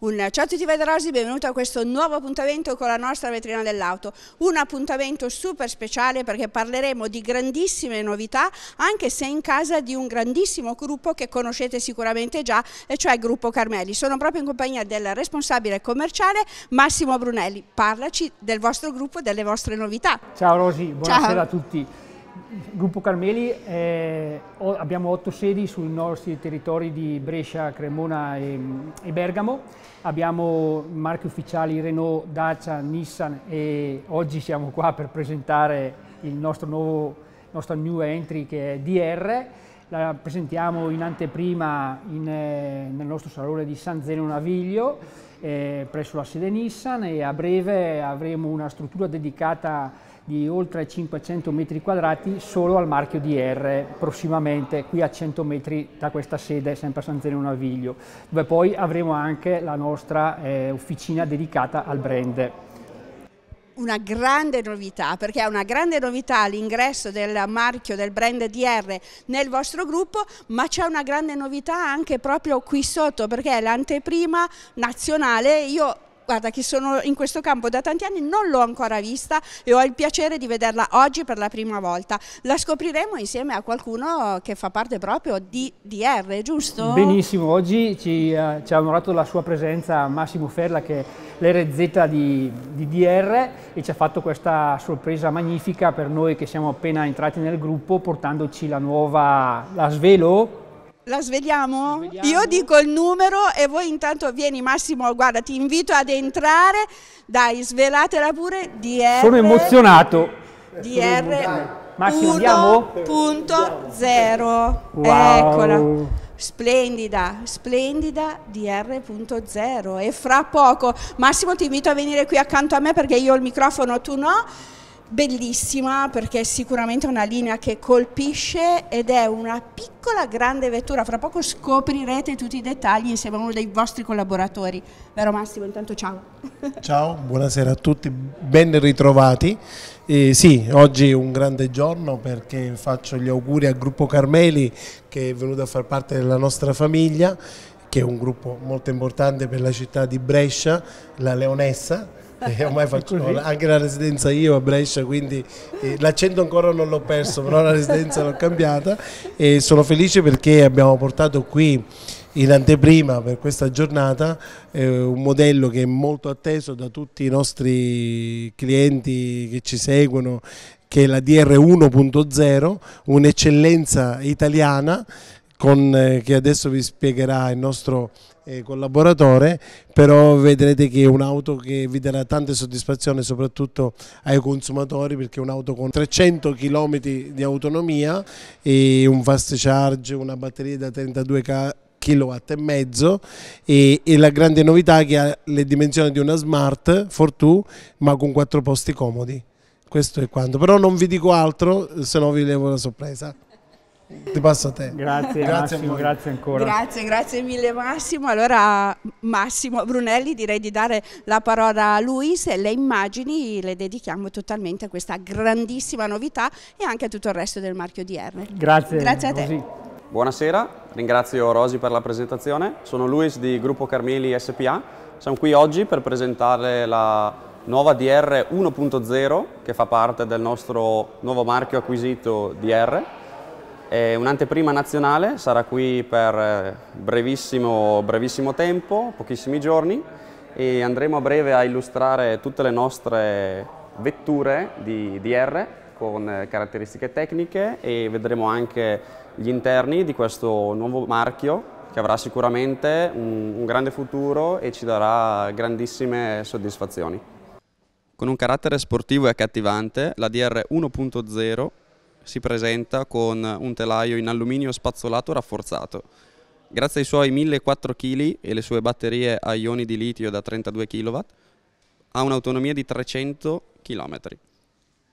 Un ciao a tutti Veda Rosi, benvenuto a questo nuovo appuntamento con la nostra vetrina dell'auto. Un appuntamento super speciale perché parleremo di grandissime novità, anche se in casa di un grandissimo gruppo che conoscete sicuramente già, e cioè il gruppo Carmeli. Sono proprio in compagnia del responsabile commerciale Massimo Brunelli. Parlaci del vostro gruppo e delle vostre novità. Ciao Rosi, buonasera ciao. a tutti. Gruppo Carmeli, eh, abbiamo otto sedi sui nostri territori di Brescia, Cremona e, e, Bergamo, abbiamo marchi ufficiali Renault, Dacia, Nissan e oggi siamo qua per presentare il nostro nuovo, nostro new entry che è DR, la presentiamo in anteprima in, eh, nel nostro salone di San Zeno Naviglio eh, presso la sede Nissan e a breve avremo una struttura dedicata di oltre 500 metri quadrati solo al marchio DR prossimamente qui a 100 metri da questa sede sempre a San Zeno Naviglio dove poi avremo anche la nostra eh, officina dedicata al brand una grande novità, perché è una grande novità l'ingresso del marchio del brand DR nel vostro gruppo, ma c'è una grande novità anche proprio qui sotto, perché è l'anteprima nazionale. Io guarda che sono in questo campo da tanti anni, non l'ho ancora vista e ho il piacere di vederla oggi per la prima volta. La scopriremo insieme a qualcuno che fa parte proprio di DR, giusto? Benissimo, oggi ci, uh, ci ha onorato la sua presenza Massimo Ferla che è l'RZ di, di DR e ci ha fatto questa sorpresa magnifica per noi che siamo appena entrati nel gruppo portandoci la nuova, la svelo la svegliamo? svegliamo? Io dico il numero e voi intanto vieni Massimo, guarda, ti invito ad entrare. Dai, svelatela pure. DR. Sono emozionato. DR. Massimo, 1.0. Wow. Eccola splendida, splendida DR.0 e fra poco Massimo ti invito a venire qui accanto a me perché io ho il microfono, tu no bellissima perché è sicuramente una linea che colpisce ed è una piccola grande vettura. Fra poco scoprirete tutti i dettagli insieme a uno dei vostri collaboratori. Vero Massimo, intanto ciao. Ciao, buonasera a tutti, ben ritrovati. Eh, sì, oggi è un grande giorno perché faccio gli auguri al gruppo Carmeli che è venuto a far parte della nostra famiglia che è un gruppo molto importante per la città di Brescia, la Leonessa, e eh, ormai faccio anche la residenza io a Brescia, quindi eh, l'accento ancora non l'ho perso, però la residenza l'ho cambiata e sono felice perché abbiamo portato qui in anteprima per questa giornata eh, un modello che è molto atteso da tutti i nostri clienti che ci seguono che è la DR 1.0, un'eccellenza italiana con, eh, che adesso vi spiegherà il nostro eh, collaboratore, però vedrete che è un'auto che vi darà tante soddisfazioni soprattutto ai consumatori perché è un'auto con 300 km di autonomia e un fast charge, una batteria da 32 kW kilowatt e mezzo e, la grande novità è che ha le dimensioni di una smart Fortwo ma con quattro posti comodi questo è quanto però non vi dico altro se no vi levo la sorpresa ti passo a te. Grazie, grazie, Massimo, grazie ancora. Grazie, grazie mille Massimo. Allora Massimo Brunelli direi di dare la parola a Luis e le immagini le dedichiamo totalmente a questa grandissima novità e anche a tutto il resto del marchio DR. Grazie. Grazie a te. Così. Buonasera, ringrazio Rosi per la presentazione. Sono Luis di Gruppo Carmeli SPA. Siamo qui oggi per presentare la nuova DR 1.0 che fa parte del nostro nuovo marchio acquisito DR è un'anteprima nazionale, sarà qui per eh, brevissimo, brevissimo tempo, pochissimi giorni e andremo a breve a illustrare tutte le nostre vetture di, di R con eh, caratteristiche tecniche e vedremo anche gli interni di questo nuovo marchio che avrà sicuramente un, un, grande futuro e ci darà grandissime soddisfazioni. Con un carattere sportivo e accattivante, la DR 1.0 si presenta con un telaio in alluminio spazzolato rafforzato. Grazie ai suoi 1.400 kg e le sue batterie a ioni di litio da 32 kW, ha un'autonomia di 300 km.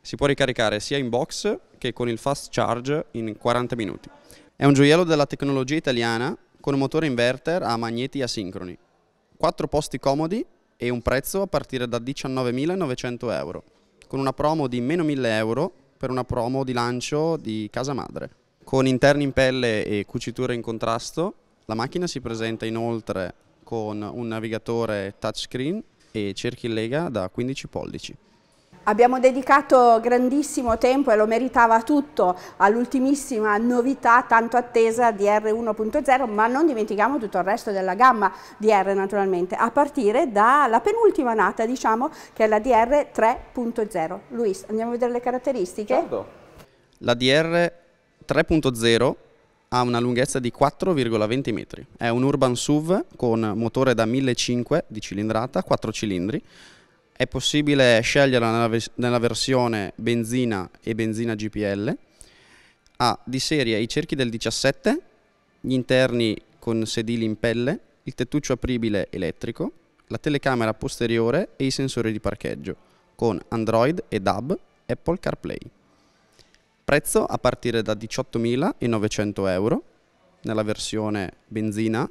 Si può ricaricare sia in box che con il fast charge in 40 minuti. È un gioiello della tecnologia italiana con un motore inverter a magneti asincroni, 4 posti comodi e un prezzo a partire da 19.900 euro, con una promo di meno 1.000 euro per una promo di lancio di Casa Madre. Con interni in pelle e cuciture in contrasto, la macchina si presenta inoltre con un navigatore touchscreen e cerchi in lega da 15 pollici. Abbiamo dedicato grandissimo tempo e lo meritava tutto all'ultimissima novità tanto attesa di R1.0, ma non dimentichiamo tutto il resto della gamma DR naturalmente, a partire dalla penultima nata, diciamo, che è la DR 3.0. Luis, andiamo a vedere le caratteristiche? Certo. La DR 3.0 ha una lunghezza di 4,20 metri. È un urban SUV con motore da 1.500 di cilindrata, 4 cilindri, è possibile sceglierla nella, nella versione benzina e benzina GPL, ha di serie i cerchi del 17, gli interni con sedili in pelle, il tettuccio apribile elettrico, la telecamera posteriore e i sensori di parcheggio, con Android e DAB, Apple CarPlay. Prezzo a partire da 18.900 euro nella versione benzina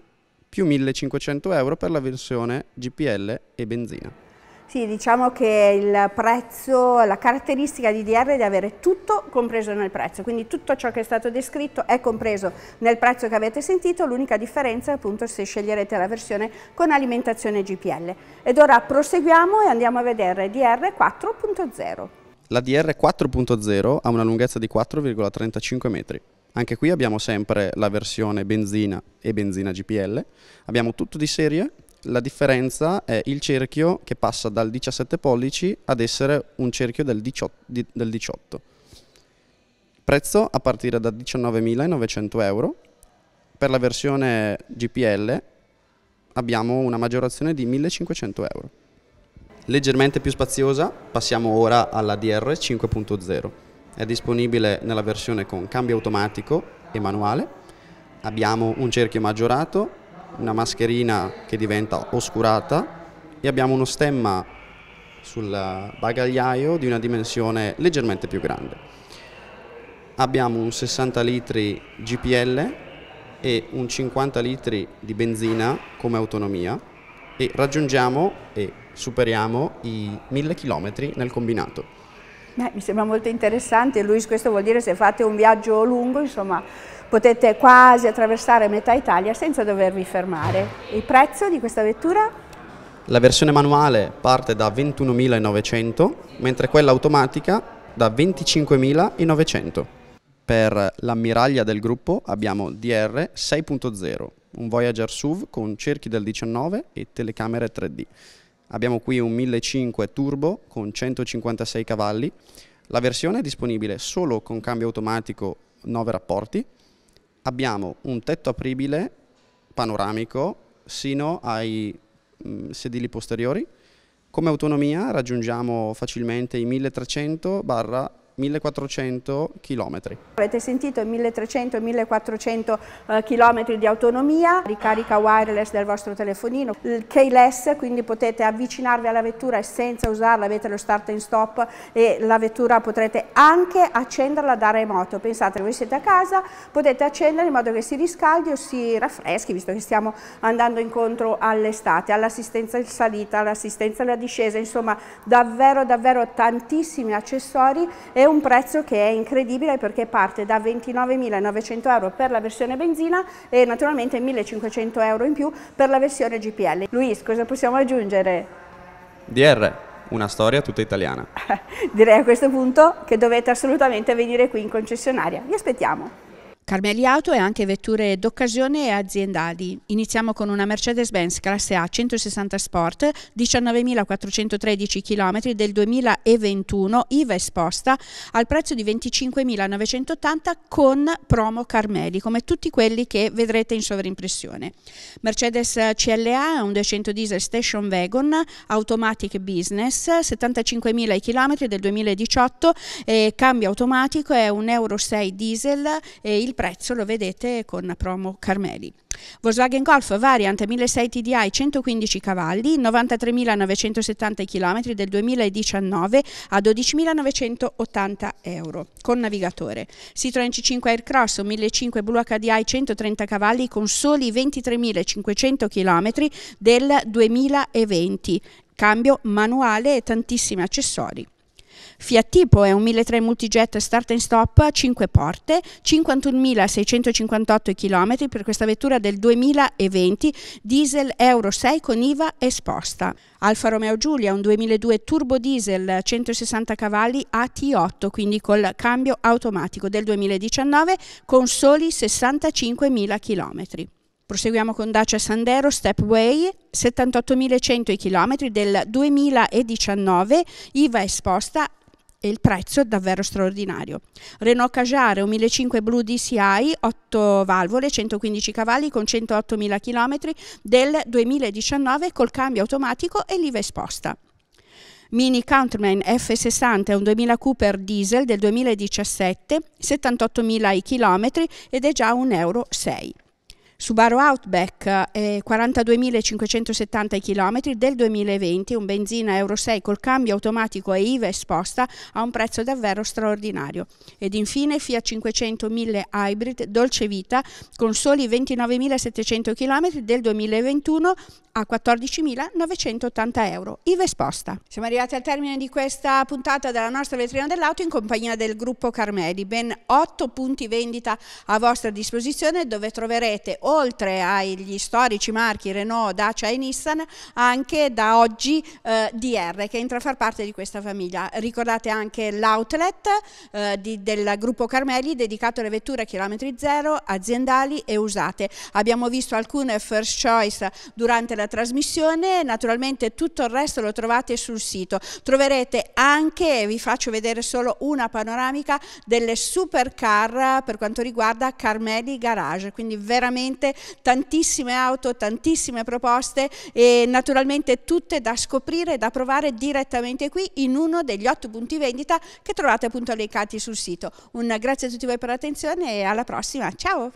più 1.500 euro per la versione GPL e benzina. Sì, diciamo che il prezzo, la caratteristica di DR è di avere tutto compreso nel prezzo, quindi tutto ciò che è stato descritto è compreso nel prezzo che avete sentito, l'unica differenza è appunto se sceglierete la versione con alimentazione GPL. Ed ora proseguiamo e andiamo a vedere DR 4.0. La DR 4.0 ha una lunghezza di 4,35 metri. Anche qui abbiamo sempre la versione benzina e benzina GPL, abbiamo tutto di serie la differenza è il cerchio che passa dal 17 pollici ad essere un cerchio del 18. Di, del 18. Prezzo a partire da 19.900 euro. Per la versione GPL abbiamo una maggiorazione di 1.500 euro. Leggermente più spaziosa, passiamo ora alla DR 5.0. È disponibile nella versione con cambio automatico e manuale. Abbiamo un cerchio maggiorato una mascherina che diventa oscurata e abbiamo uno stemma sul bagagliaio di una dimensione leggermente più grande. Abbiamo un 60 litri GPL e un 50 litri di benzina come autonomia e raggiungiamo e superiamo i 1000 km nel combinato. Beh, mi sembra molto interessante, Luis, questo vuol dire se fate un viaggio lungo, insomma, potete quasi attraversare metà Italia senza dovervi fermare. Il prezzo di questa vettura? La versione manuale parte da 21.900, mentre quella automatica da 25.900. Per l'ammiraglia del gruppo abbiamo DR 6.0, un Voyager SUV con cerchi del 19 e telecamere 3D. Abbiamo qui un 1.500 turbo con 156 cavalli. La versione è disponibile solo con cambio automatico 9 rapporti abbiamo un tetto apribile panoramico sino ai mh, mm, sedili posteriori. Come autonomia raggiungiamo facilmente i 1300 barra 1400 km. Avete sentito 1300-1400 km eh, di autonomia, ricarica wireless del vostro telefonino, il keyless, quindi potete avvicinarvi alla vettura e senza usarla avete lo start and stop e la vettura potrete anche accenderla da remoto. Pensate, voi siete a casa, potete accenderla in modo che si riscaldi o si raffreschi, visto che stiamo andando incontro all'estate, all'assistenza in salita, all'assistenza alla discesa, insomma davvero davvero tantissimi accessori e è un prezzo che è incredibile perché parte da 29.900 euro per la versione benzina e naturalmente 1.500 euro in più per la versione GPL. Luis, cosa possiamo aggiungere? DR una storia tutta italiana. Direi a questo punto che dovete assolutamente venire qui in concessionaria. Vi aspettiamo. Carmeli Auto e anche vetture d'occasione e aziendali. Iniziamo con una Mercedes-Benz classe A 160 Sport, 19.413 km del 2021, IVA esposta al prezzo di 25.980 con promo Carmeli, come tutti quelli che vedrete in sovrimpressione. Mercedes CLA è un 200 diesel station wagon, automatic business, 75.000 km del 2018, cambio automatico, è un Euro 6 diesel e il prezzo lo vedete con promo Carmeli. Volkswagen Golf Variant 1.6 TDI 115 cavalli, 93.970 km del 2019 a 12.980 euro con navigatore. Citroen C5 Aircross 1.5 Blue HDI 130 cavalli con soli 23.500 km del 2020. Cambio manuale e tantissimi accessori. Fiat Tipo è un 1.300 multijet start and stop, 5 porte, 51.658 km per questa vettura del 2020, diesel Euro 6 con IVA esposta. Alfa Romeo Giulia, un 2002 turbo diesel 160 cavalli AT8, quindi col cambio automatico del 2019 con soli 65.000 km. Proseguiamo con Dacia Sandero Stepway, 78.100 km del 2019, IVA esposta e il prezzo è davvero straordinario. Renault Cajare, un 1.500 Blue DCI, 8 valvole, 115 cavalli con 108.000 km del 2019 col cambio automatico e l'IVA esposta. Mini Countryman F60 è un 2000 Cooper diesel del 2017, 78.000 km ed è già un euro. 6. Subaru Outback eh, 42.570 km del 2020, un benzina Euro 6 col cambio automatico e IVA esposta a un prezzo davvero straordinario. Ed infine Fiat 500 1000 Hybrid Dolce Vita con soli 29.700 km del 2021 a 14.980 euro, IVA esposta. Siamo arrivati al termine di questa puntata della nostra vetrina dell'auto in compagnia del gruppo Carmeli, ben 8 punti vendita a vostra disposizione dove troverete o oltre agli storici marchi Renault, Dacia e Nissan, anche da oggi eh, DR che entra a far parte di questa famiglia. Ricordate anche l'outlet eh, del gruppo Carmeli dedicato alle vetture a chilometri zero, aziendali e usate. Abbiamo visto alcune first choice durante la trasmissione, naturalmente tutto il resto lo trovate sul sito. Troverete anche, vi faccio vedere solo una panoramica, delle supercar per quanto riguarda Carmeli Garage, quindi veramente veramente tantissime auto, tantissime proposte e naturalmente tutte da scoprire e da provare direttamente qui in uno degli otto punti vendita che trovate appunto elencati sul sito. Un grazie a tutti voi per l'attenzione e alla prossima, ciao!